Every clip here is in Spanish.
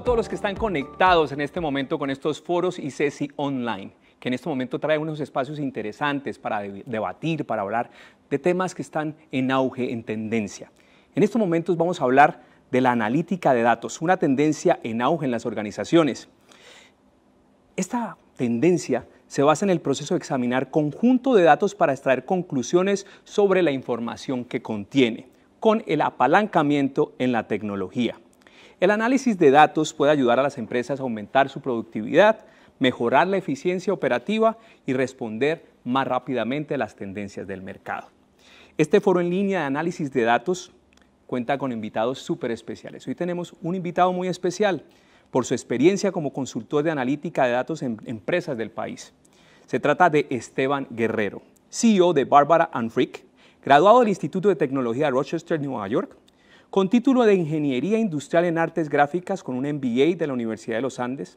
a todos los que están conectados en este momento con estos foros y CESI Online, que en este momento trae unos espacios interesantes para debatir, para hablar de temas que están en auge, en tendencia. En estos momentos vamos a hablar de la analítica de datos, una tendencia en auge en las organizaciones. Esta tendencia se basa en el proceso de examinar conjunto de datos para extraer conclusiones sobre la información que contiene, con el apalancamiento en la tecnología. El análisis de datos puede ayudar a las empresas a aumentar su productividad, mejorar la eficiencia operativa y responder más rápidamente a las tendencias del mercado. Este foro en línea de análisis de datos cuenta con invitados súper especiales. Hoy tenemos un invitado muy especial por su experiencia como consultor de analítica de datos en empresas del país. Se trata de Esteban Guerrero, CEO de Barbara and graduado del Instituto de Tecnología de Rochester, Nueva York, con título de Ingeniería Industrial en Artes Gráficas con un MBA de la Universidad de los Andes,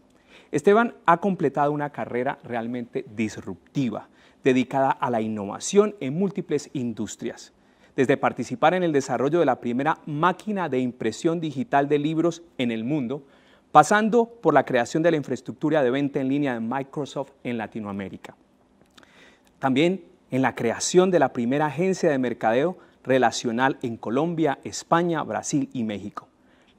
Esteban ha completado una carrera realmente disruptiva, dedicada a la innovación en múltiples industrias, desde participar en el desarrollo de la primera máquina de impresión digital de libros en el mundo, pasando por la creación de la infraestructura de venta en línea de Microsoft en Latinoamérica. También en la creación de la primera agencia de mercadeo relacional en Colombia, España, Brasil y México.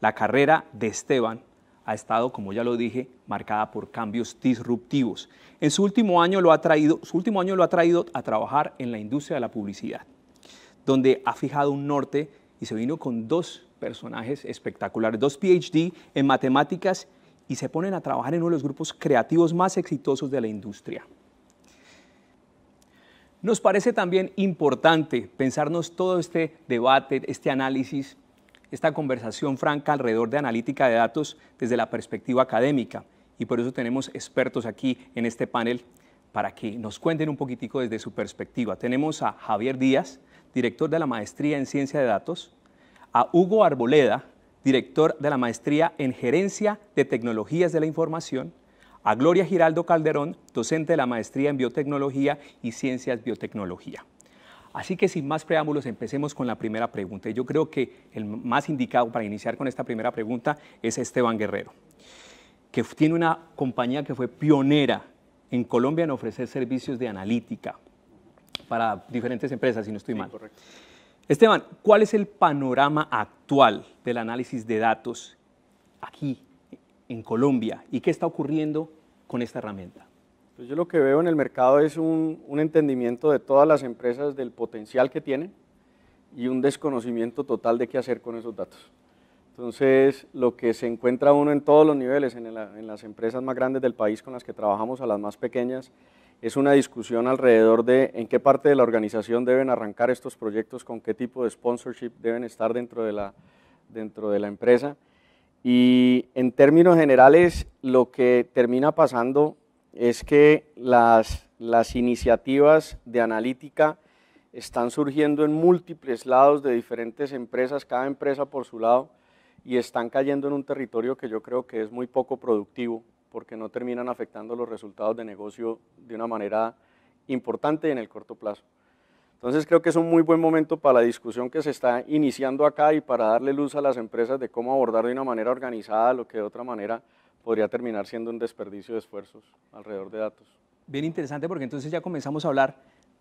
La carrera de Esteban ha estado, como ya lo dije, marcada por cambios disruptivos. En su último año lo ha traído, su último año lo ha traído a trabajar en la industria de la publicidad, donde ha fijado un norte y se vino con dos personajes espectaculares, dos PhD en matemáticas y se ponen a trabajar en uno de los grupos creativos más exitosos de la industria. Nos parece también importante pensarnos todo este debate, este análisis, esta conversación franca alrededor de analítica de datos desde la perspectiva académica. Y por eso tenemos expertos aquí en este panel para que nos cuenten un poquitico desde su perspectiva. Tenemos a Javier Díaz, director de la Maestría en Ciencia de Datos, a Hugo Arboleda, director de la Maestría en Gerencia de Tecnologías de la Información, a Gloria Giraldo Calderón, docente de la maestría en biotecnología y ciencias biotecnología. Así que sin más preámbulos, empecemos con la primera pregunta. yo creo que el más indicado para iniciar con esta primera pregunta es Esteban Guerrero, que tiene una compañía que fue pionera en Colombia en ofrecer servicios de analítica para diferentes empresas, si no estoy mal. Esteban, ¿cuál es el panorama actual del análisis de datos aquí en Colombia y qué está ocurriendo con esta herramienta? Pues yo lo que veo en el mercado es un, entendimiento de todas las empresas del potencial que tienen y un desconocimiento total de qué hacer con esos datos. Entonces, lo que se encuentra uno en todos los niveles, en, las empresas más grandes del país con las que trabajamos a las más pequeñas, es una discusión alrededor de en qué parte de la organización deben arrancar estos proyectos, con qué tipo de sponsorship deben estar dentro de la, dentro de la empresa. Y en términos generales, lo que termina pasando es que las, iniciativas de analítica están surgiendo en múltiples lados de diferentes empresas, cada empresa por su lado, y están cayendo en un territorio que yo creo que es muy poco productivo, porque no terminan afectando los resultados de negocio de una manera importante en el corto plazo. Entonces creo que es un muy buen momento para la discusión que se está iniciando acá y para darle luz a las empresas de cómo abordar de una manera organizada lo que de otra manera podría terminar siendo un desperdicio de esfuerzos alrededor de datos. Bien interesante porque entonces ya comenzamos a hablar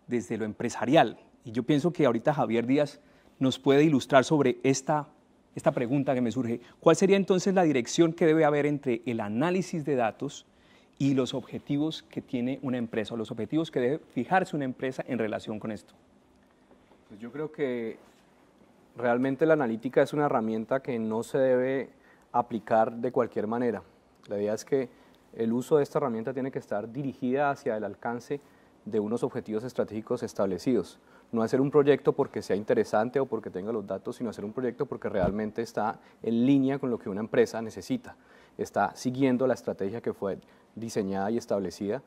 desde lo empresarial y yo pienso que ahorita Javier Díaz nos puede ilustrar sobre esta, esta pregunta que me surge. ¿Cuál sería entonces la dirección que debe haber entre el análisis de datos y los objetivos que tiene una empresa o los objetivos que debe fijarse una empresa en relación con esto? Pues yo creo que realmente la analítica es una herramienta que no se debe aplicar de cualquier manera. La idea es que el uso de esta herramienta tiene que estar dirigida hacia el alcance de unos objetivos estratégicos establecidos. No hacer un proyecto porque sea interesante o porque tenga los datos, sino hacer un proyecto porque realmente está en línea con lo que una empresa necesita. Está siguiendo la estrategia que fue diseñada y establecida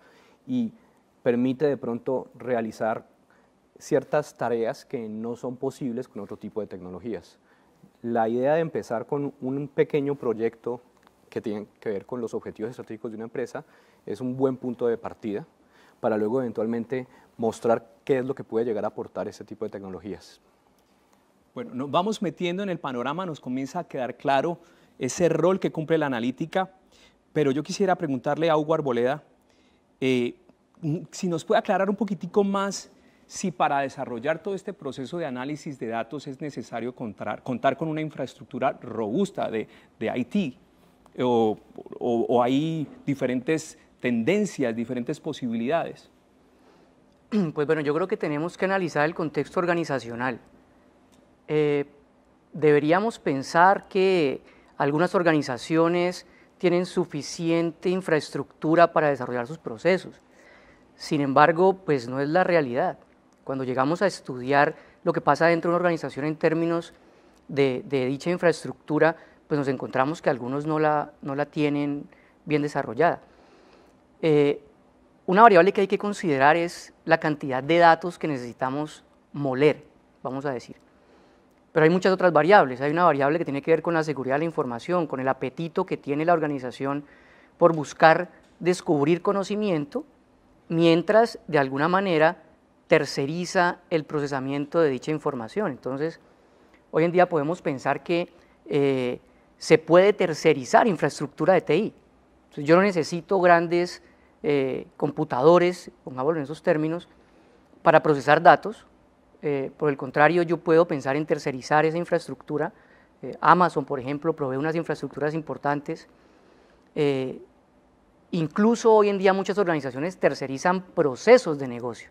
y permite de pronto realizar ciertas tareas que no son posibles con otro tipo de tecnologías. La idea de empezar con un pequeño proyecto que tiene que ver con los objetivos estratégicos de una empresa es un buen punto de partida para luego eventualmente mostrar qué es lo que puede llegar a aportar ese tipo de tecnologías. Bueno, nos vamos metiendo en el panorama, nos comienza a quedar claro ese rol que cumple la analítica pero yo quisiera preguntarle a Hugo Arboleda eh, si nos puede aclarar un poquitico más si para desarrollar todo este proceso de análisis de datos es necesario contar, con una infraestructura robusta de, de IT o, hay diferentes tendencias, diferentes posibilidades. Pues bueno, yo creo que tenemos que analizar el contexto organizacional. Eh, deberíamos pensar que algunas organizaciones tienen suficiente infraestructura para desarrollar sus procesos. Sin embargo, pues no es la realidad. Cuando llegamos a estudiar lo que pasa dentro de una organización en términos de, dicha infraestructura, pues nos encontramos que algunos no la, no la tienen bien desarrollada. Eh, una variable que hay que considerar es la cantidad de datos que necesitamos moler, vamos a decir. Pero hay muchas otras variables. Hay una variable que tiene que ver con la seguridad de la información, con el apetito que tiene la organización por buscar descubrir conocimiento, mientras de alguna manera terceriza el procesamiento de dicha información. Entonces, hoy en día podemos pensar que eh, se puede tercerizar infraestructura de TI. yo no necesito grandes eh, computadores, pongámoslo en esos términos, para procesar datos, eh, por el contrario, yo puedo pensar en tercerizar esa infraestructura. Eh, Amazon, por ejemplo, provee unas infraestructuras importantes. Eh, incluso hoy en día muchas organizaciones tercerizan procesos de negocio.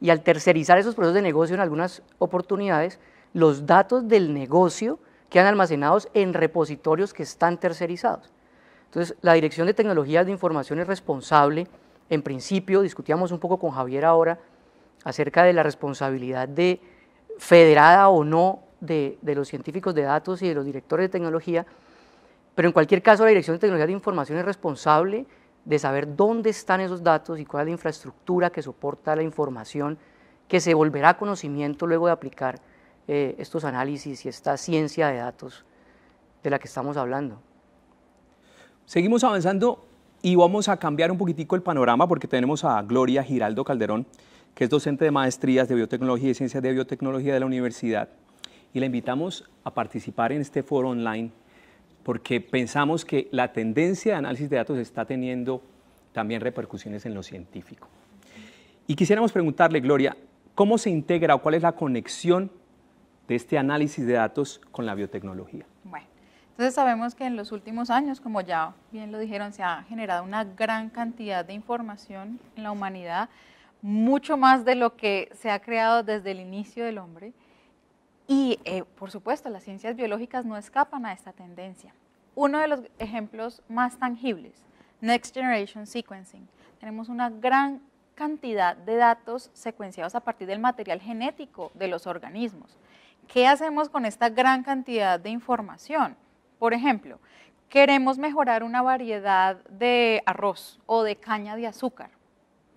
Y al tercerizar esos procesos de negocio en algunas oportunidades, los datos del negocio quedan almacenados en repositorios que están tercerizados. Entonces, la Dirección de Tecnologías de Información es responsable, en principio, discutíamos un poco con Javier ahora, acerca de la responsabilidad de federada o no de, los científicos de datos y de los directores de tecnología, pero en cualquier caso la Dirección de Tecnología de Información es responsable de saber dónde están esos datos y cuál es la infraestructura que soporta la información que se volverá conocimiento luego de aplicar eh, estos análisis y esta ciencia de datos de la que estamos hablando. Seguimos avanzando y vamos a cambiar un poquitico el panorama porque tenemos a Gloria Giraldo Calderón, que es docente de maestrías de biotecnología y ciencias de biotecnología de la universidad. Y la invitamos a participar en este foro online porque pensamos que la tendencia de análisis de datos está teniendo también repercusiones en lo científico. Y quisiéramos preguntarle, Gloria, ¿cómo se integra o cuál es la conexión de este análisis de datos con la biotecnología? Bueno, entonces sabemos que en los últimos años, como ya bien lo dijeron, se ha generado una gran cantidad de información en la humanidad mucho más de lo que se ha creado desde el inicio del hombre. Y, eh, por supuesto, las ciencias biológicas no escapan a esta tendencia. Uno de los ejemplos más tangibles, Next Generation Sequencing. Tenemos una gran cantidad de datos secuenciados a partir del material genético de los organismos. ¿Qué hacemos con esta gran cantidad de información? Por ejemplo, queremos mejorar una variedad de arroz o de caña de azúcar.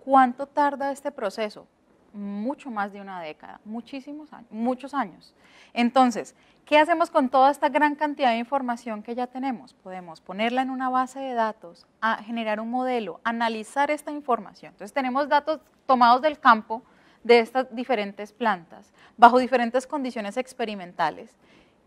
¿Cuánto tarda este proceso? Mucho más de una década, muchísimos años, muchos años. Entonces, ¿qué hacemos con toda esta gran cantidad de información que ya tenemos? Podemos ponerla en una base de datos, a generar un modelo, analizar esta información. Entonces, tenemos datos tomados del campo de estas diferentes plantas, bajo diferentes condiciones experimentales,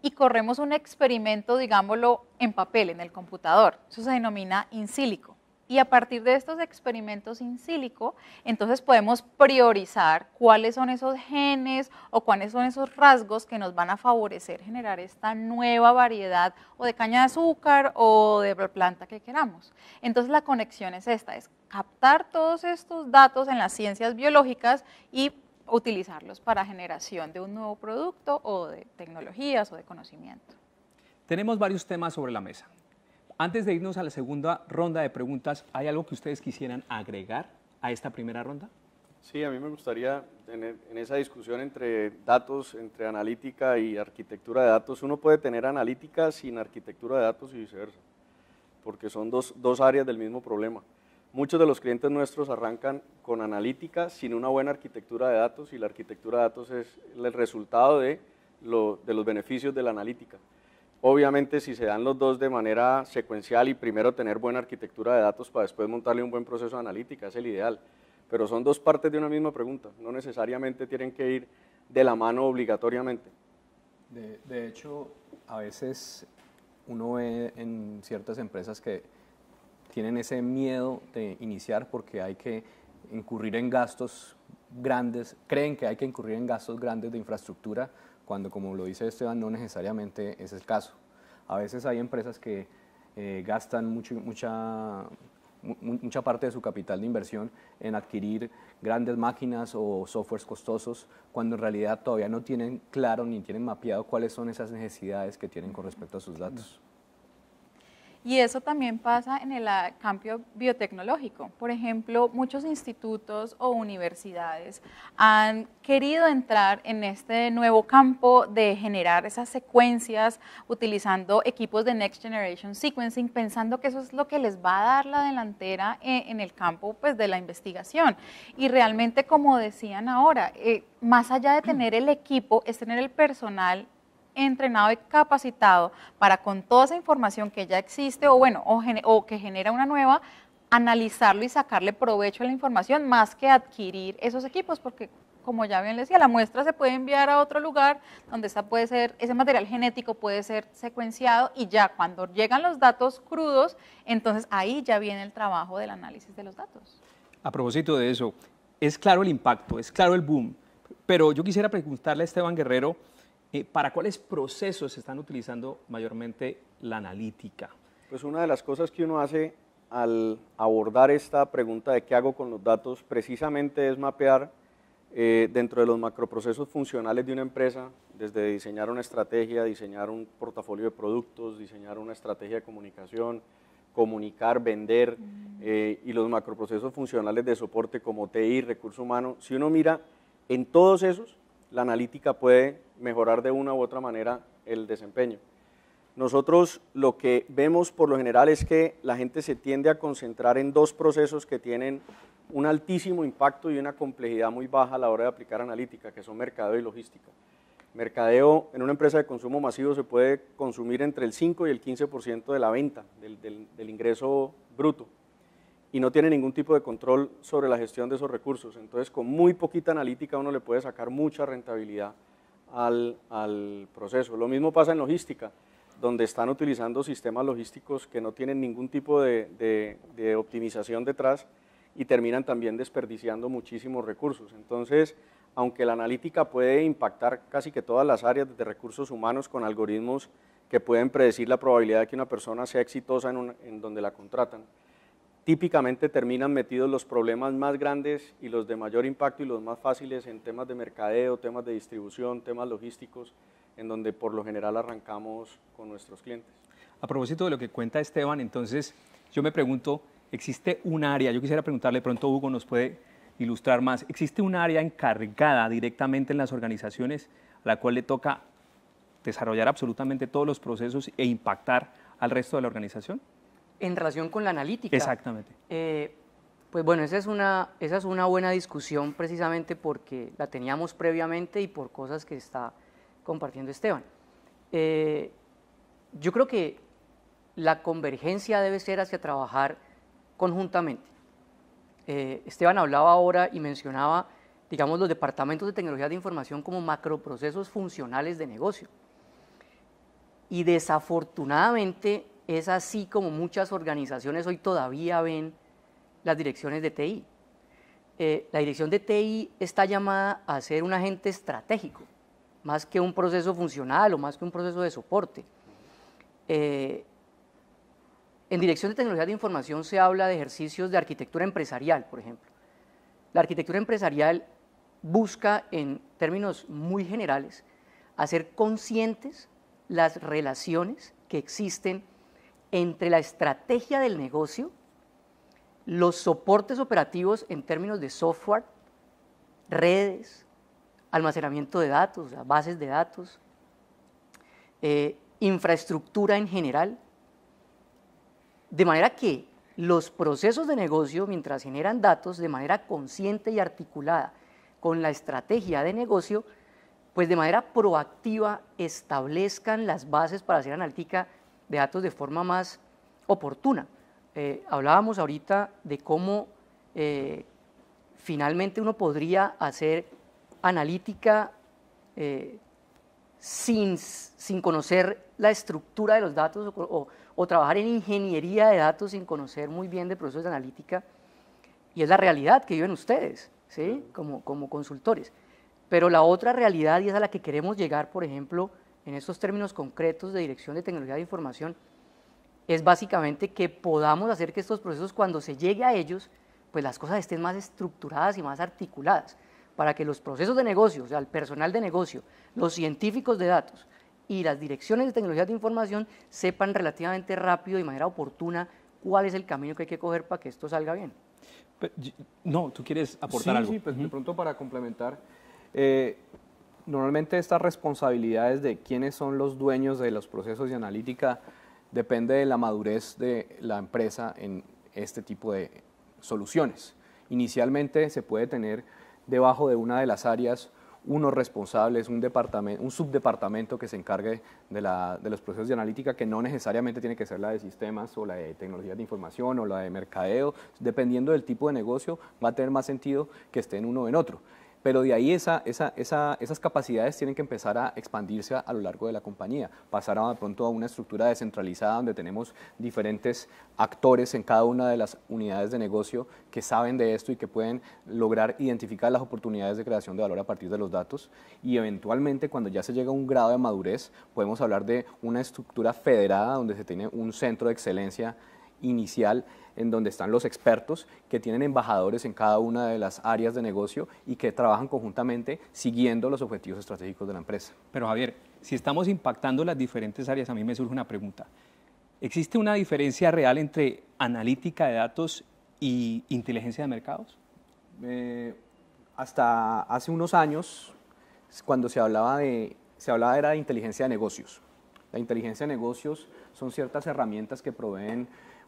y corremos un experimento, digámoslo, en papel, en el computador. Eso se denomina insílico. Y a partir de estos experimentos in sílico, entonces podemos priorizar cuáles son esos genes o cuáles son esos rasgos que nos van a favorecer generar esta nueva variedad o de caña de azúcar o de planta que queramos. Entonces la conexión es esta, es captar todos estos datos en las ciencias biológicas y utilizarlos para generación de un nuevo producto o de tecnologías o de conocimiento. Tenemos varios temas sobre la mesa. Antes de irnos a la segunda ronda de preguntas, ¿hay algo que ustedes quisieran agregar a esta primera ronda? Sí, a mí me gustaría, en, esa discusión entre datos, entre analítica y arquitectura de datos, uno puede tener analítica sin arquitectura de datos y viceversa, porque son dos, áreas del mismo problema. Muchos de los clientes nuestros arrancan con analítica sin una buena arquitectura de datos y la arquitectura de datos es el resultado de los beneficios de la analítica. Obviamente, si se dan los dos de manera secuencial y primero tener buena arquitectura de datos para después montarle un buen proceso de analítica, es el ideal. Pero son dos partes de una misma pregunta, no necesariamente tienen que ir de la mano obligatoriamente. De, de hecho, a veces uno ve en ciertas empresas que tienen ese miedo de iniciar porque hay que incurrir en gastos grandes, creen que hay que incurrir en gastos grandes de infraestructura cuando como lo dice Esteban, no necesariamente es el caso. A veces hay empresas que eh, gastan mucha, mucha parte de su capital de inversión en adquirir grandes máquinas o softwares costosos, cuando en realidad todavía no tienen claro ni tienen mapeado cuáles son esas necesidades que tienen con respecto a sus datos. Y eso también pasa en el ah, cambio biotecnológico. Por ejemplo, muchos institutos o universidades han querido entrar en este nuevo campo de generar esas secuencias utilizando equipos de Next Generation Sequencing, pensando que eso es lo que les va a dar la delantera eh, en el campo pues, de la investigación. Y realmente, como decían ahora, eh, más allá de tener el equipo, es tener el personal entrenado y capacitado para con toda esa información que ya existe o bueno, o, que genera una nueva, analizarlo y sacarle provecho a la información más que adquirir esos equipos, porque como ya bien les decía, la muestra se puede enviar a otro lugar donde puede ese material genético puede ser secuenciado y ya cuando llegan los datos crudos, entonces ahí ya viene el trabajo del análisis de los datos. A propósito de eso, es claro el impacto, es claro el boom, pero yo quisiera preguntarle a Esteban Guerrero, eh, ¿Para cuáles procesos se están utilizando mayormente la analítica? Pues una de las cosas que uno hace al abordar esta pregunta de qué hago con los datos, precisamente es mapear eh, dentro de los macroprocesos funcionales de una empresa, desde diseñar una estrategia, diseñar un portafolio de productos, diseñar una estrategia de comunicación, comunicar, vender, mm. eh, y los macroprocesos funcionales de soporte como TI, recurso humano, si uno mira en todos esos, la analítica puede mejorar de una u otra manera el desempeño. Nosotros lo que vemos por lo general es que la gente se tiende a concentrar en dos procesos que tienen un altísimo impacto y una complejidad muy baja a la hora de aplicar analítica, que son mercadeo y logística. Mercadeo en una empresa de consumo masivo se puede consumir entre el 5 y el 15% de la venta, del, del ingreso bruto, y no tiene ningún tipo de control sobre la gestión de esos recursos. Entonces, con muy poquita analítica uno le puede sacar mucha rentabilidad al, proceso. Lo mismo pasa en logística, donde están utilizando sistemas logísticos que no tienen ningún tipo de, optimización detrás y terminan también desperdiciando muchísimos recursos. Entonces, aunque la analítica puede impactar casi que todas las áreas, de recursos humanos con algoritmos que pueden predecir la probabilidad de que una persona sea exitosa en donde la contratan, típicamente terminan metidos los problemas más grandes y los de mayor impacto y los más fáciles en temas de mercadeo, temas de distribución, temas logísticos, en donde por lo general arrancamos con nuestros clientes. A propósito de lo que cuenta Esteban, entonces yo me pregunto, ¿existe un área? Yo quisiera preguntarle, pronto Hugo nos puede ilustrar más, ¿existe un área encargada directamente en las organizaciones a la cual le toca desarrollar absolutamente todos los procesos e impactar al resto de la organización? en relación con la analítica. Exactamente. Eh, pues bueno, esa es, una, esa es una buena discusión precisamente porque la teníamos previamente y por cosas que está compartiendo Esteban. Eh, yo creo que la convergencia debe ser hacia trabajar conjuntamente. Eh, Esteban hablaba ahora y mencionaba, digamos, los departamentos de tecnología de información como macroprocesos funcionales de negocio. Y desafortunadamente es así como muchas organizaciones hoy todavía ven las direcciones de TI. Eh, la dirección de TI está llamada a ser un agente estratégico, más que un proceso funcional o más que un proceso de soporte. Eh, en dirección de tecnología de información se habla de ejercicios de arquitectura empresarial, por ejemplo. La arquitectura empresarial busca, en términos muy generales, hacer conscientes las relaciones que existen entre la estrategia del negocio, los soportes operativos en términos de software, redes, almacenamiento de datos, bases de datos, eh, infraestructura en general, de manera que los procesos de negocio, mientras generan datos de manera consciente y articulada con la estrategia de negocio, pues de manera proactiva establezcan las bases para hacer analítica de datos de forma más oportuna. Eh, hablábamos ahorita de cómo eh, finalmente uno podría hacer analítica eh, sin, conocer la estructura de los datos o, trabajar en ingeniería de datos sin conocer muy bien de procesos de analítica. Y es la realidad que viven ustedes, ¿sí? como, como consultores. Pero la otra realidad, y es a la que queremos llegar, por ejemplo, en estos términos concretos de dirección de tecnología de información, es básicamente que podamos hacer que estos procesos, cuando se llegue a ellos, pues las cosas estén más estructuradas y más articuladas, para que los procesos de negocio, o sea, el personal de negocio, los científicos de datos y las direcciones de tecnología de información sepan relativamente rápido y de manera oportuna cuál es el camino que hay que coger para que esto salga bien. no, tú quieres aportar algo. Sí, pues de pronto para complementar. Eh, Normalmente estas responsabilidades de quiénes son los dueños de los procesos de analítica depende de la madurez de la empresa en este tipo de soluciones. Inicialmente se puede tener debajo de una de las áreas unos responsables, un, departamento, un subdepartamento que se encargue de, los procesos de analítica, que no necesariamente tiene que ser la de sistemas o la de tecnologías de información o la de mercadeo, dependiendo del tipo de negocio, va a tener más sentido que esté en uno o en otro. Pero de ahí esas capacidades tienen que empezar a expandirse a, lo largo de la compañía, pasar a, pronto a una estructura descentralizada donde tenemos diferentes actores en cada una de las unidades de negocio que saben de esto y que pueden lograr identificar las oportunidades de creación de valor a partir de los datos. Y eventualmente cuando ya se llega a un grado de madurez, podemos hablar de una estructura federada donde se tiene un centro de excelencia inicial en donde están los expertos que tienen embajadores en cada una de las áreas de negocio y que trabajan conjuntamente siguiendo los objetivos estratégicos de la empresa. Pero Javier, si estamos impactando las diferentes áreas, a mí me surge una pregunta. ¿Existe una diferencia real entre analítica de datos y inteligencia de mercados? Eh, hasta hace unos años, cuando se hablaba de, se hablaba era de inteligencia de negocios. La inteligencia de negocios son ciertas herramientas que proveen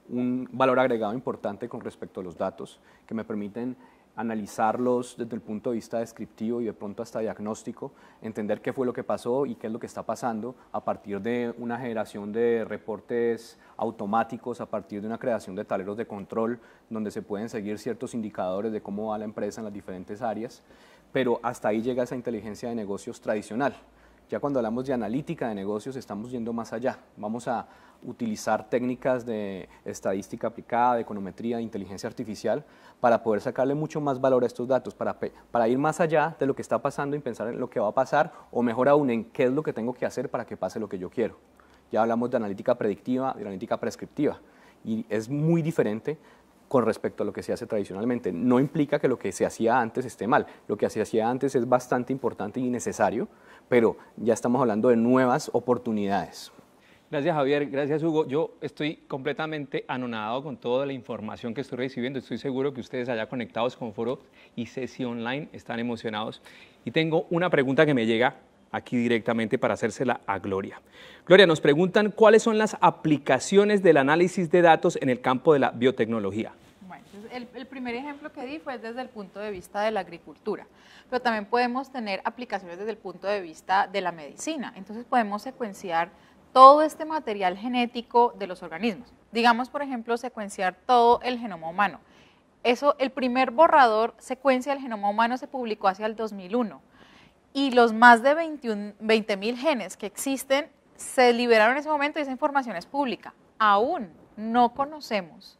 un valor agregado importante con respecto a los datos, que me permiten analizarlos desde el punto de vista descriptivo y de pronto hasta diagnóstico, entender qué fue lo que pasó y qué es lo que está pasando a partir de una generación de reportes automáticos, a partir de una creación de tableros de control donde se pueden seguir ciertos indicadores de cómo va la empresa en las diferentes áreas, pero hasta ahí llega esa inteligencia de negocios tradicional. Ya cuando hablamos de analítica de negocios estamos yendo más allá, vamos a, utilizar técnicas de estadística aplicada, de econometría, de inteligencia artificial, para poder sacarle mucho más valor a estos datos, para, ir más allá de lo que está pasando y pensar en lo que va a pasar, o mejor aún, en qué es lo que tengo que hacer para que pase lo que yo quiero. Ya hablamos de analítica predictiva, de analítica prescriptiva, y es muy diferente con respecto a lo que se hace tradicionalmente. No implica que lo que se hacía antes esté mal. Lo que se hacía antes es bastante importante y necesario, pero ya estamos hablando de nuevas oportunidades. Gracias Javier, gracias Hugo. Yo estoy completamente anonadado con toda la información que estoy recibiendo. Estoy seguro que ustedes allá conectados con Foro y sesión Online están emocionados. Y tengo una pregunta que me llega aquí directamente para hacérsela a Gloria. Gloria, nos preguntan cuáles son las aplicaciones del análisis de datos en el campo de la biotecnología. Bueno, el, el, primer ejemplo que di fue desde el punto de vista de la agricultura, pero también podemos tener aplicaciones desde el punto de vista de la medicina. Entonces podemos secuenciar todo este material genético de los organismos. Digamos, por ejemplo, secuenciar todo el genoma humano. Eso, el primer borrador secuencia del genoma humano se publicó hacia el 2001 y los más de 20.000 genes que existen se liberaron en ese momento y esa información es pública. Aún no conocemos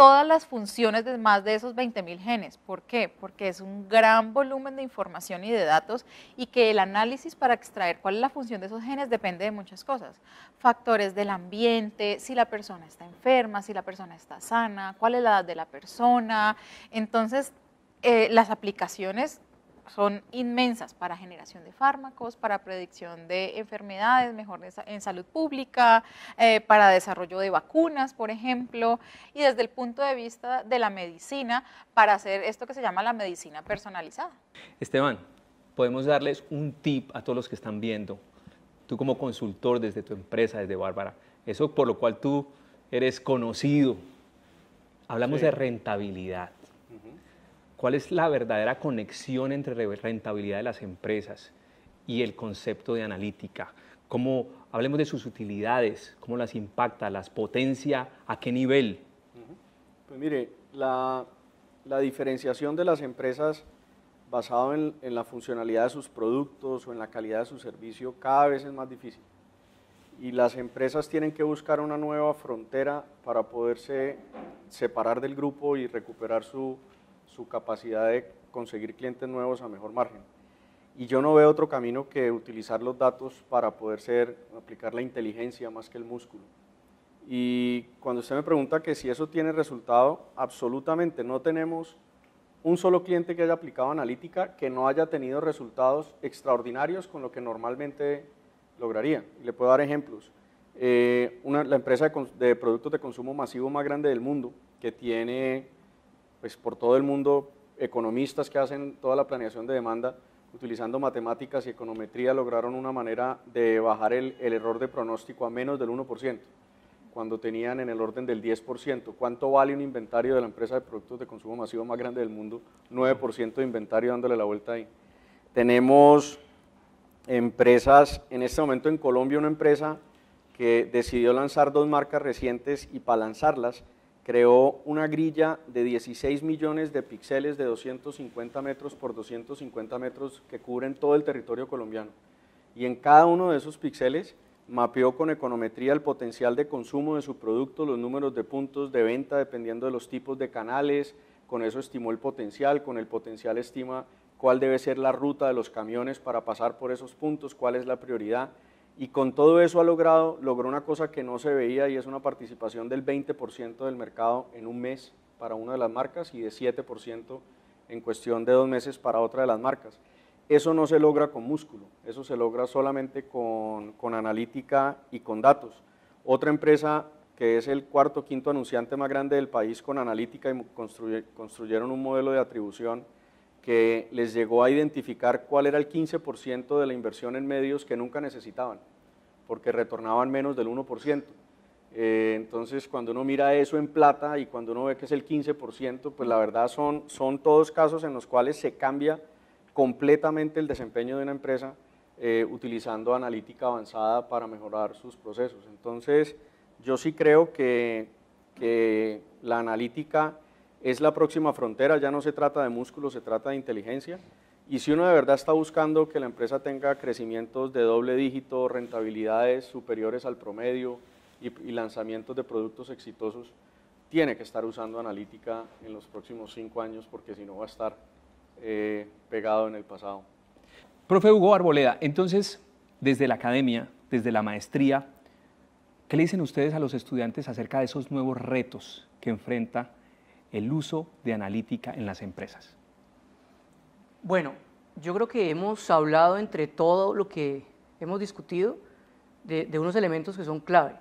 todas las funciones de más de esos 20.000 genes. ¿Por qué? Porque es un gran volumen de información y de datos y que el análisis para extraer cuál es la función de esos genes depende de muchas cosas. Factores del ambiente, si la persona está enferma, si la persona está sana, cuál es la edad de la persona. Entonces, eh, las aplicaciones son inmensas para generación de fármacos, para predicción de enfermedades, mejor en salud pública, eh, para desarrollo de vacunas, por ejemplo, y desde el punto de vista de la medicina, para hacer esto que se llama la medicina personalizada. Esteban, podemos darles un tip a todos los que están viendo, tú como consultor desde tu empresa, desde Bárbara, eso por lo cual tú eres conocido. Hablamos de rentabilidad cuál es la verdadera conexión entre rentabilidad de las empresas y el concepto de analítica. Cómo hablemos de sus utilidades, cómo las impacta, las potencia, a qué nivel. Pues mire, la, diferenciación de las empresas basado en, la funcionalidad de sus productos o en la calidad de su servicio cada vez es más difícil. Y las empresas tienen que buscar una nueva frontera para poderse separar del grupo y recuperar su, su capacidad de conseguir clientes nuevos a mejor margen. Y yo no veo otro camino que utilizar los datos para poder ser, aplicar la inteligencia más que el músculo. Y cuando usted me pregunta que si eso tiene resultado, absolutamente no tenemos un solo cliente que haya aplicado analítica que no haya tenido resultados extraordinarios con lo que normalmente lograría. Le puedo dar ejemplos. Eh, la empresa de productos de consumo masivo más grande del mundo, que tiene pues por todo el mundo economistas que hacen toda la planeación de demanda, utilizando matemáticas y econometría, lograron una manera de bajar el, error de pronóstico a menos del 1%, cuando tenían en el orden del 10%. ¿Cuánto vale un inventario de la empresa de productos de consumo masivo más grande del mundo? 9% de inventario dándole la vuelta ahí. Tenemos empresas, en este momento en Colombia una empresa que decidió lanzar dos marcas recientes y para lanzarlas creó una grilla de 16 millones de píxeles de 250 metros por 250 metros que cubren todo el territorio colombiano. Y en cada uno de esos píxeles mapeó con econometría el potencial de consumo de su producto, los números de puntos de venta dependiendo de los tipos de canales, con eso estimó el potencial, con el potencial estima cuál debe ser la ruta de los camiones para pasar por esos puntos, cuál es la prioridad, y con todo eso ha logrado, logró una cosa que no se veía y es una participación del 20% del mercado en un mes para una de las marcas y de 7% en cuestión de dos meses para otra de las marcas. Eso no se logra con músculo, eso se logra solamente con, analítica y con datos. Otra empresa que es el cuarto, quinto anunciante más grande del país con analítica y construyeron un modelo de atribución que les llegó a identificar cuál era el 15% de la inversión en medios que nunca necesitaban, porque retornaban menos del 1%. Eh, entonces, cuando uno mira eso en plata y cuando uno ve que es el 15%, pues la verdad son, son todos casos en los cuales se cambia completamente el desempeño de una empresa eh, utilizando analítica avanzada para mejorar sus procesos. Entonces, yo sí creo que, que la analítica es la próxima frontera, ya no se trata de músculo, se trata de inteligencia. Y si uno de verdad está buscando que la empresa tenga crecimientos de doble dígito, rentabilidades superiores al promedio y, lanzamientos de productos exitosos, tiene que estar usando analítica en los próximos cinco años porque si no va a estar eh, pegado en el pasado. Profe Hugo Arboleda, entonces, desde la academia, desde la maestría, ¿qué le dicen ustedes a los estudiantes acerca de esos nuevos retos que enfrenta el uso de analítica en las empresas? Bueno, yo creo que hemos hablado entre todo lo que hemos discutido de, unos elementos que son clave.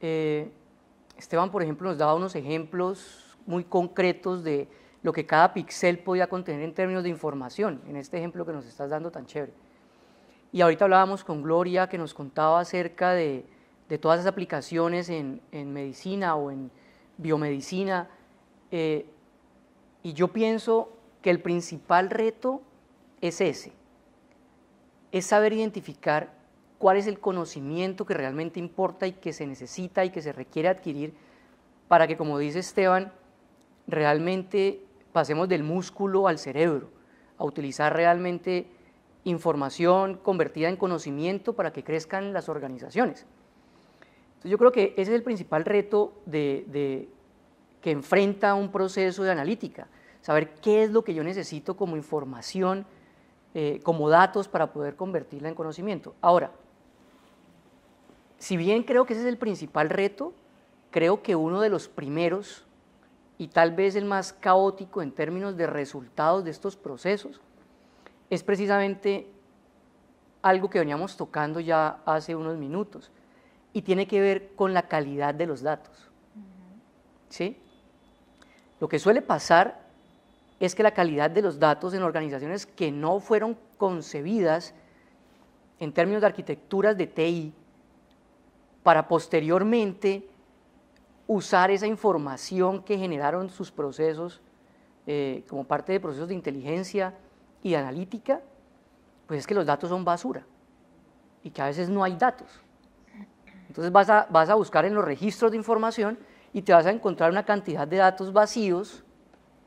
Eh, Esteban, por ejemplo, nos daba unos ejemplos muy concretos de lo que cada pixel podía contener en términos de información, en este ejemplo que nos estás dando tan chévere. Y ahorita hablábamos con Gloria, que nos contaba acerca de, todas las aplicaciones en, en medicina o en biomedicina, eh, y yo pienso que el principal reto es ese, es saber identificar cuál es el conocimiento que realmente importa y que se necesita y que se requiere adquirir para que, como dice Esteban, realmente pasemos del músculo al cerebro, a utilizar realmente información convertida en conocimiento para que crezcan las organizaciones. yo creo que ese es el principal reto de, que enfrenta un proceso de analítica, saber qué es lo que yo necesito como información, eh, como datos para poder convertirla en conocimiento. Ahora, si bien creo que ese es el principal reto, creo que uno de los primeros y tal vez el más caótico en términos de resultados de estos procesos es precisamente algo que veníamos tocando ya hace unos minutos y tiene que ver con la calidad de los datos. ¿Sí? Lo que suele pasar es que la calidad de los datos en organizaciones que no fueron concebidas en términos de arquitecturas de TI para posteriormente usar esa información que generaron sus procesos eh, como parte de procesos de inteligencia y analítica, pues es que los datos son basura y que a veces no hay datos. Entonces vas a, vas a buscar en los registros de información y te vas a encontrar una cantidad de datos vacíos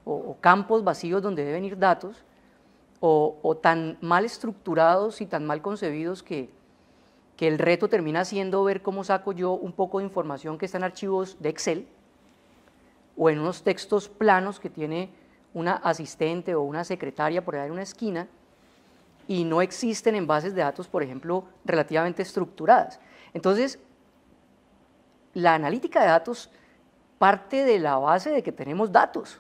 o, campos vacíos donde deben ir datos o, tan mal estructurados y tan mal concebidos que, que el reto termina siendo ver cómo saco yo un poco de información que está en archivos de Excel o en unos textos planos que tiene una asistente o una secretaria por allá en una esquina y no existen en bases de datos, por ejemplo, relativamente estructuradas. Entonces, la analítica de datos parte de la base de que tenemos datos.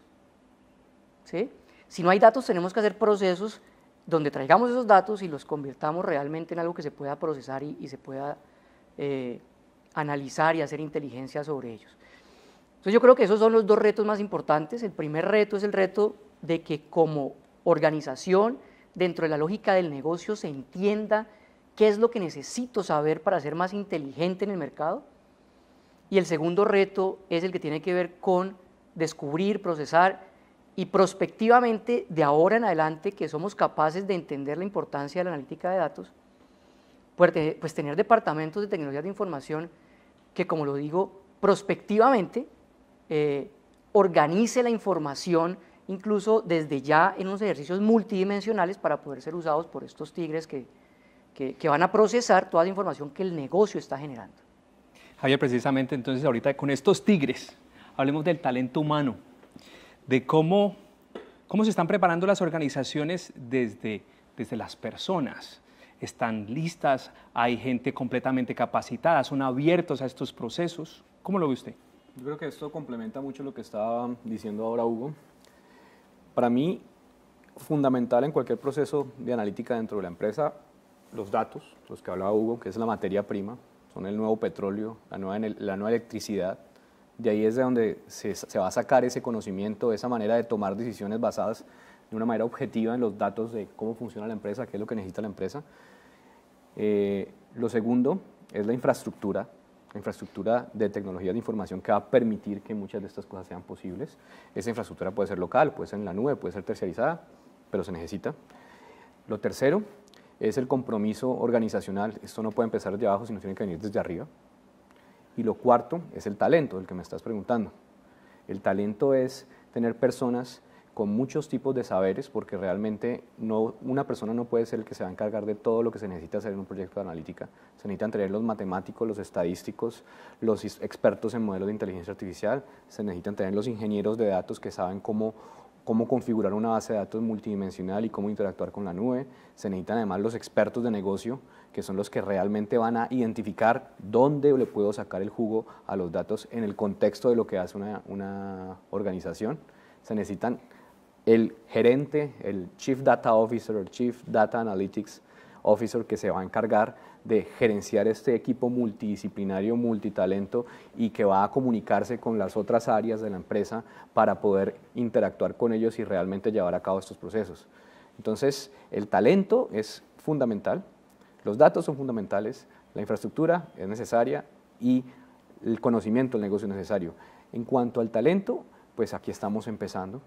Si no hay datos, tenemos que hacer procesos donde traigamos esos datos y los convirtamos realmente en algo que se pueda procesar y, se pueda eh, analizar y hacer inteligencia sobre ellos. Entonces yo creo que esos son los dos retos más importantes. El primer reto es el reto de que como organización, dentro de la lógica del negocio, se entienda qué es lo que necesito saber para ser más inteligente en el mercado y el segundo reto es el que tiene que ver con descubrir, procesar y prospectivamente de ahora en adelante que somos capaces de entender la importancia de la analítica de datos, pues tener departamentos de tecnologías de información que, como lo digo, prospectivamente eh, organice la información incluso desde ya en unos ejercicios multidimensionales para poder ser usados por estos tigres que, que van a procesar toda la información que el negocio está generando. Javier, precisamente entonces ahorita con estos tigres, hablemos del talento humano, de cómo, se están preparando las organizaciones desde, desde las personas. Están listas, hay gente completamente capacitada, son abiertos a estos procesos. ¿Cómo lo ve usted? Yo creo que esto complementa mucho lo que estaba diciendo ahora Hugo. Para mí, fundamental en cualquier proceso de analítica dentro de la empresa, los datos, los que hablaba Hugo, que es la materia prima, con el nuevo petróleo, la nueva, electricidad. De ahí es de donde se, va a sacar ese conocimiento, esa manera de tomar decisiones basadas de una manera objetiva en los datos de cómo funciona la empresa, qué es lo que necesita la empresa. Eh, lo segundo es la infraestructura, la infraestructura de tecnología de información que va a permitir que muchas de estas cosas sean posibles. Esa infraestructura puede ser local, puede ser en la nube, puede ser terciarizada, pero se necesita. Lo tercero es el compromiso organizacional. Esto no puede empezar desde abajo, sino tiene que venir desde arriba. Y lo cuarto es el talento, el que me estás preguntando. El talento es tener personas con muchos tipos de saberes, porque realmente no, una persona no puede ser el que se va a encargar de todo lo que se necesita hacer en un proyecto de analítica. Se necesitan tener los matemáticos, los estadísticos, los expertos en modelos de inteligencia artificial, se necesitan tener los ingenieros de datos que saben cómo cómo configurar una base de datos multidimensional y cómo interactuar con la nube. Se necesitan además los expertos de negocio, que son los que realmente van a identificar dónde le puedo sacar el jugo a los datos en el contexto de lo que hace una, una organización. Se necesitan el gerente, el Chief Data Officer, el Chief Data Analytics, Officer que se va a encargar de gerenciar este equipo multidisciplinario, multitalento y que va a comunicarse con las otras áreas de la empresa para poder interactuar con ellos y realmente llevar a cabo estos procesos. Entonces, el talento es fundamental, los datos son fundamentales, la infraestructura es necesaria y el conocimiento del negocio es necesario. En cuanto al talento, pues aquí estamos empezando.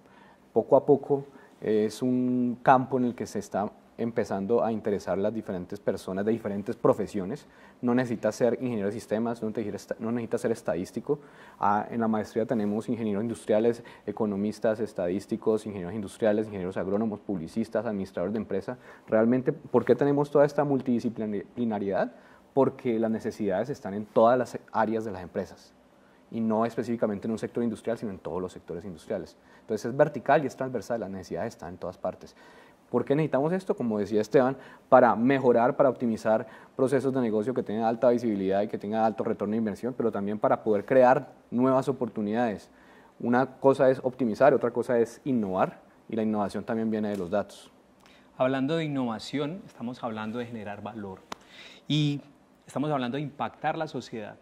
Poco a poco eh, es un campo en el que se está empezando a interesar las diferentes personas de diferentes profesiones. No necesita ser ingeniero de sistemas, no, no necesitas ser estadístico. Ah, en la maestría tenemos ingenieros industriales, economistas, estadísticos, ingenieros industriales, ingenieros agrónomos, publicistas, administradores de empresa. Realmente, ¿por qué tenemos toda esta multidisciplinaridad? Porque las necesidades están en todas las áreas de las empresas y no específicamente en un sector industrial, sino en todos los sectores industriales. Entonces es vertical y es transversal, las necesidades están en todas partes. ¿Por qué necesitamos esto? Como decía Esteban, para mejorar, para optimizar procesos de negocio que tengan alta visibilidad y que tengan alto retorno de inversión, pero también para poder crear nuevas oportunidades. Una cosa es optimizar, otra cosa es innovar y la innovación también viene de los datos. Hablando de innovación, estamos hablando de generar valor y estamos hablando de impactar la sociedad,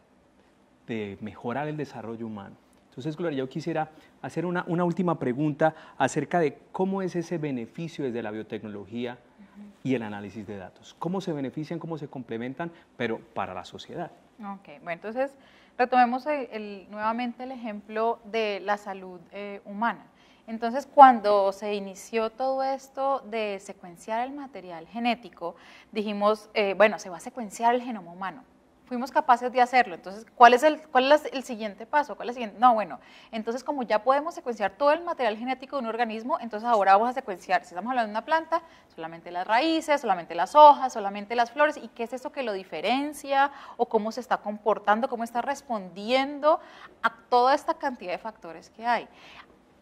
de mejorar el desarrollo humano. Entonces, Gloria, yo quisiera hacer una, última pregunta acerca de cómo es ese beneficio desde la biotecnología y el análisis de datos. ¿Cómo se benefician, cómo se complementan, pero para la sociedad? Ok, bueno, entonces retomemos nuevamente el ejemplo de la salud eh, humana. Entonces, cuando se inició todo esto de secuenciar el material genético, dijimos, eh, bueno, se va a secuenciar el genoma humano fuimos capaces de hacerlo. Entonces, ¿cuál es, el, es el siguiente paso? ¿Cuál es el siguiente? No, bueno, entonces como ya podemos secuenciar todo el material genético de un organismo, entonces ahora vamos a secuenciar, si estamos hablando de una planta, solamente las raíces, solamente las hojas, solamente las flores, ¿y qué es eso que lo diferencia? ¿O cómo se está comportando? ¿Cómo está respondiendo a toda esta cantidad de factores que hay?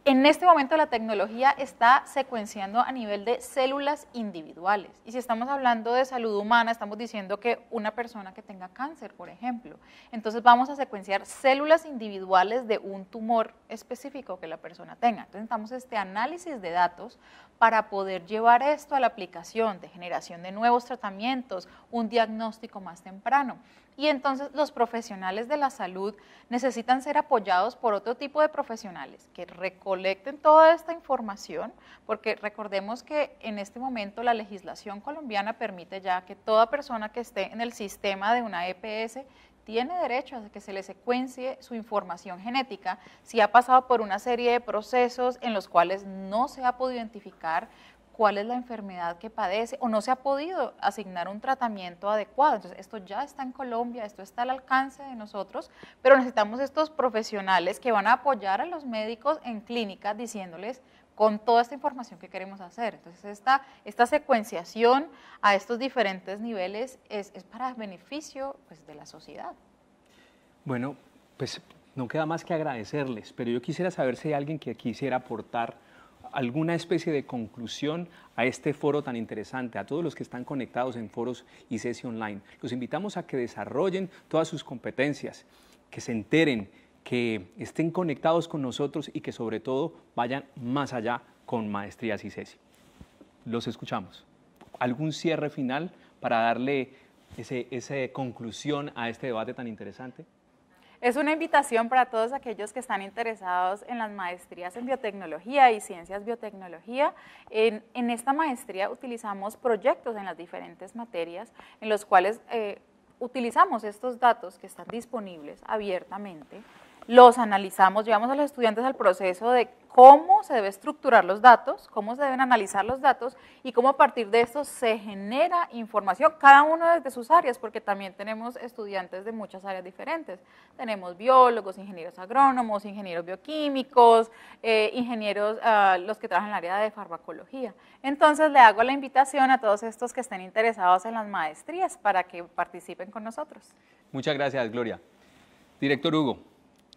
En este momento la tecnología está secuenciando a nivel de células individuales. Y si estamos hablando de salud humana, estamos diciendo que una persona que tenga cáncer, por ejemplo, entonces vamos a secuenciar células individuales de un tumor específico que la persona tenga. Entonces necesitamos este análisis de datos para poder llevar esto a la aplicación de generación de nuevos tratamientos, un diagnóstico más temprano. Y entonces los profesionales de la salud necesitan ser apoyados por otro tipo de profesionales que recolecten toda esta información, porque recordemos que en este momento la legislación colombiana permite ya que toda persona que esté en el sistema de una EPS tiene derecho a que se le secuencie su información genética si ha pasado por una serie de procesos en los cuales no se ha podido identificar cuál es la enfermedad que padece o no se ha podido asignar un tratamiento adecuado. Entonces, esto ya está en Colombia, esto está al alcance de nosotros, pero necesitamos estos profesionales que van a apoyar a los médicos en clínicas diciéndoles con toda esta información que queremos hacer. Entonces, esta, esta secuenciación a estos diferentes niveles es, es para beneficio pues, de la sociedad. Bueno, pues no queda más que agradecerles, pero yo quisiera saber si hay alguien que quisiera aportar alguna especie de conclusión a este foro tan interesante, a todos los que están conectados en foros y sesi Online. Los invitamos a que desarrollen todas sus competencias, que se enteren, que estén conectados con nosotros y que sobre todo vayan más allá con Maestrías y sesi Los escuchamos. ¿Algún cierre final para darle esa conclusión a este debate tan interesante? Es una invitación para todos aquellos que están interesados en las maestrías en biotecnología y ciencias biotecnología. En, esta maestría utilizamos proyectos en las diferentes materias en los cuales eh, utilizamos estos datos que están disponibles abiertamente los analizamos, llevamos a los estudiantes al proceso de cómo se debe estructurar los datos, cómo se deben analizar los datos y cómo a partir de esto se genera información, cada uno desde sus áreas, porque también tenemos estudiantes de muchas áreas diferentes. Tenemos biólogos, ingenieros agrónomos, ingenieros bioquímicos, eh, ingenieros, ah, los que trabajan en el área de farmacología. Entonces le hago la invitación a todos estos que estén interesados en las maestrías para que participen con nosotros. Muchas gracias, Gloria. Director Hugo,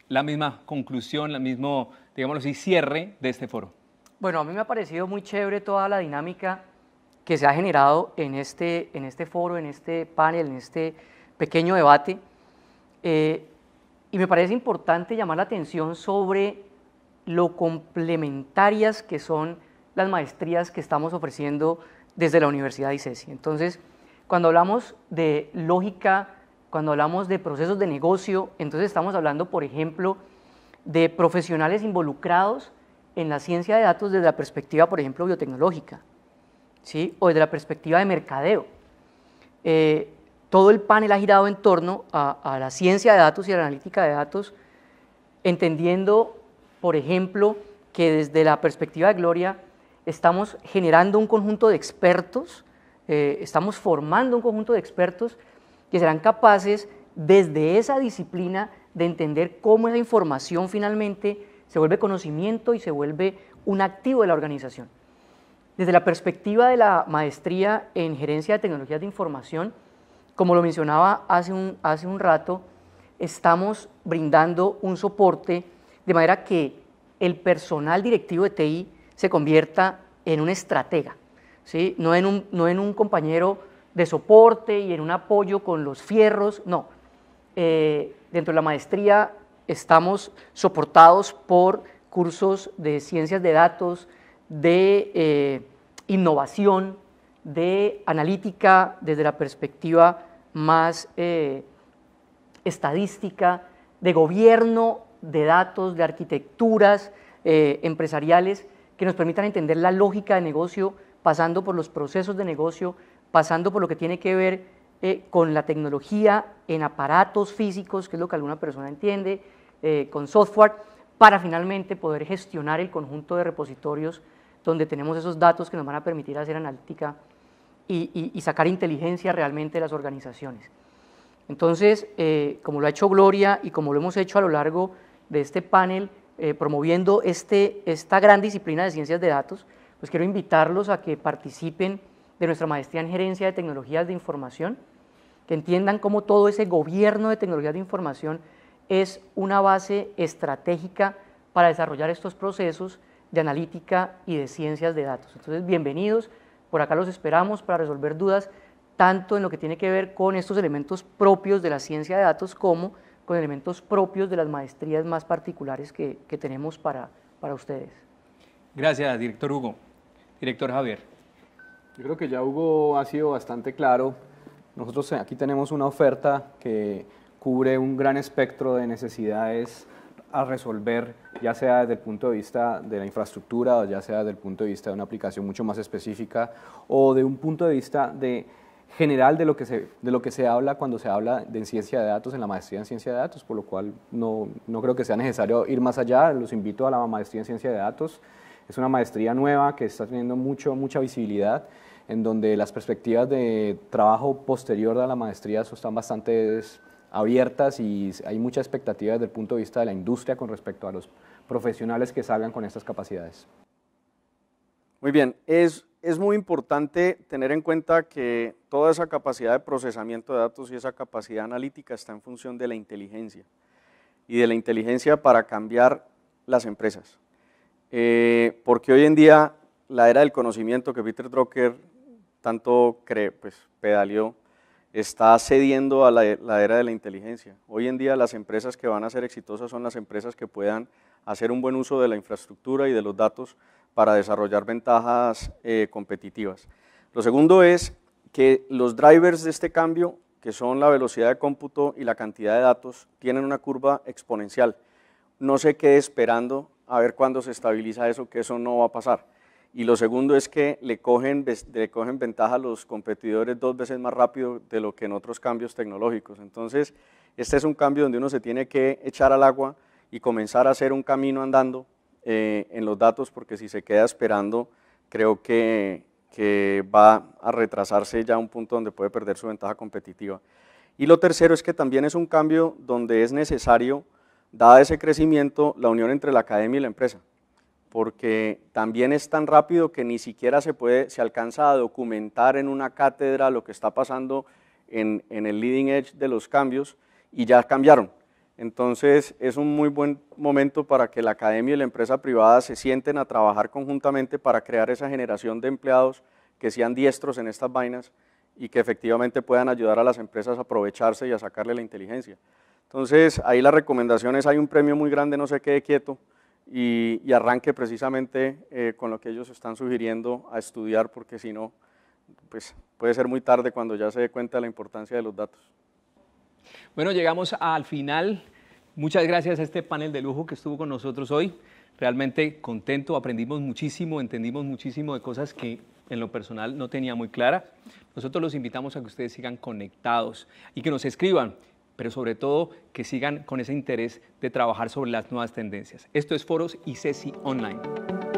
la misma conclusión, la mismo, digámoslo así, cierre de este foro? Bueno, a mí me ha parecido muy chévere toda la dinámica que se ha generado en este, en este foro, en este panel, en este pequeño debate. Eh, y me parece importante llamar la atención sobre lo complementarias que son las maestrías que estamos ofreciendo desde la Universidad de ICESI. Entonces, cuando hablamos de lógica cuando hablamos de procesos de negocio, entonces estamos hablando, por ejemplo, de profesionales involucrados en la ciencia de datos desde la perspectiva, por ejemplo, biotecnológica, ¿sí? o desde la perspectiva de mercadeo. Eh, todo el panel ha girado en torno a, la ciencia de datos y a la analítica de datos, entendiendo, por ejemplo, que desde la perspectiva de Gloria estamos generando un conjunto de expertos, eh, estamos formando un conjunto de expertos que serán capaces desde esa disciplina de entender cómo esa información finalmente se vuelve conocimiento y se vuelve un activo de la organización. Desde la perspectiva de la maestría en gerencia de tecnologías de información, como lo mencionaba hace un, hace un rato, estamos brindando un soporte de manera que el personal directivo de TI se convierta en un estratega, ¿sí? no, en un, no en un compañero de soporte y en un apoyo con los fierros, no. Eh, dentro de la maestría estamos soportados por cursos de ciencias de datos, de eh, innovación, de analítica desde la perspectiva más eh, estadística, de gobierno de datos, de arquitecturas empresariales que nos permitan entender la lógica de negocio pasando por los procesos de negocio, pasando por lo que tiene que ver eh, con la tecnología en aparatos físicos, que es lo que alguna persona entiende, eh, con software, para finalmente poder gestionar el conjunto de repositorios donde tenemos esos datos que nos van a permitir hacer analítica y, sacar inteligencia realmente de las organizaciones. Entonces, eh, como lo ha hecho Gloria y como lo hemos hecho a lo largo de este panel, promoviendo este, esta gran disciplina de ciencias de datos, pues quiero invitarlos a que participen de nuestra maestría en gerencia de tecnologías de información, que entiendan cómo todo ese gobierno de tecnologías de información es una base estratégica para desarrollar estos procesos de analítica y de ciencias de datos. Entonces, bienvenidos, por acá los esperamos para resolver dudas tanto en lo que tiene que ver con estos elementos propios de la ciencia de datos como con elementos propios de las maestrías más particulares que, tenemos para, para ustedes. Gracias, director Hugo. Director Javier. Yo creo que ya Hugo ha sido bastante claro. Nosotros eh, aquí tenemos una oferta que cubre un gran espectro de necesidades a resolver, ya sea desde el punto de vista de la infraestructura o ya sea desde el punto de vista de una aplicación mucho más específica o de un punto de vista de general de lo que se, de lo que se habla cuando se habla de ciencia de datos, en la maestría en ciencia de datos, por lo cual no, no creo que sea necesario ir más allá. Los invito a la maestría en ciencia de datos. Es una maestría nueva que está teniendo mucho, mucha visibilidad en donde las perspectivas de trabajo posterior a la maestría están bastante abiertas y hay mucha expectativa desde el punto de vista de la industria con respecto a los profesionales que salgan con estas capacidades. Muy bien, es, es muy importante tener en cuenta que toda esa capacidad de procesamiento de datos y esa capacidad analítica está en función de la inteligencia y de la inteligencia para cambiar las empresas. Eh, porque hoy en día la era del conocimiento que Peter Drucker tanto pues, pedaleó, está cediendo a la, era de la inteligencia. Hoy en día las empresas que van a ser exitosas son las empresas que puedan hacer un buen uso de la infraestructura y de los datos para desarrollar ventajas eh, competitivas. Lo segundo es que los drivers de este cambio, que son la velocidad de cómputo y la cantidad de datos, tienen una curva exponencial. No se quede esperando a ver cuándo se estabiliza eso, que eso no va a pasar. Y lo segundo es que le cogen, cogen ventaja a los competidores dos veces más rápido de lo que en otros cambios tecnológicos. Entonces, este es un cambio donde uno se tiene que echar al agua y comenzar a hacer un camino andando eh, en los datos, porque si se queda esperando, creo que, que va a retrasarse ya a un punto donde puede perder su ventaja competitiva. Y lo tercero es que también es un cambio donde es necesario, dada ese crecimiento, la unión entre la academia y la empresa porque también es tan rápido que ni siquiera se, puede, se alcanza a documentar en una cátedra lo que está pasando en, en el leading edge de los cambios y ya cambiaron. Entonces es un muy buen momento para que la academia y la empresa privada se sienten a trabajar conjuntamente para crear esa generación de empleados que sean diestros en estas vainas y que efectivamente puedan ayudar a las empresas a aprovecharse y a sacarle la inteligencia. Entonces ahí la recomendación es, hay un premio muy grande, no se quede quieto, y, arranque precisamente eh, con lo que ellos están sugiriendo a estudiar, porque si no, pues puede ser muy tarde cuando ya se dé cuenta de la importancia de los datos. Bueno, llegamos al final. Muchas gracias a este panel de lujo que estuvo con nosotros hoy. Realmente contento, aprendimos muchísimo, entendimos muchísimo de cosas que en lo personal no tenía muy clara. Nosotros los invitamos a que ustedes sigan conectados y que nos escriban pero sobre todo que sigan con ese interés de trabajar sobre las nuevas tendencias. Esto es Foros y Ceci Online.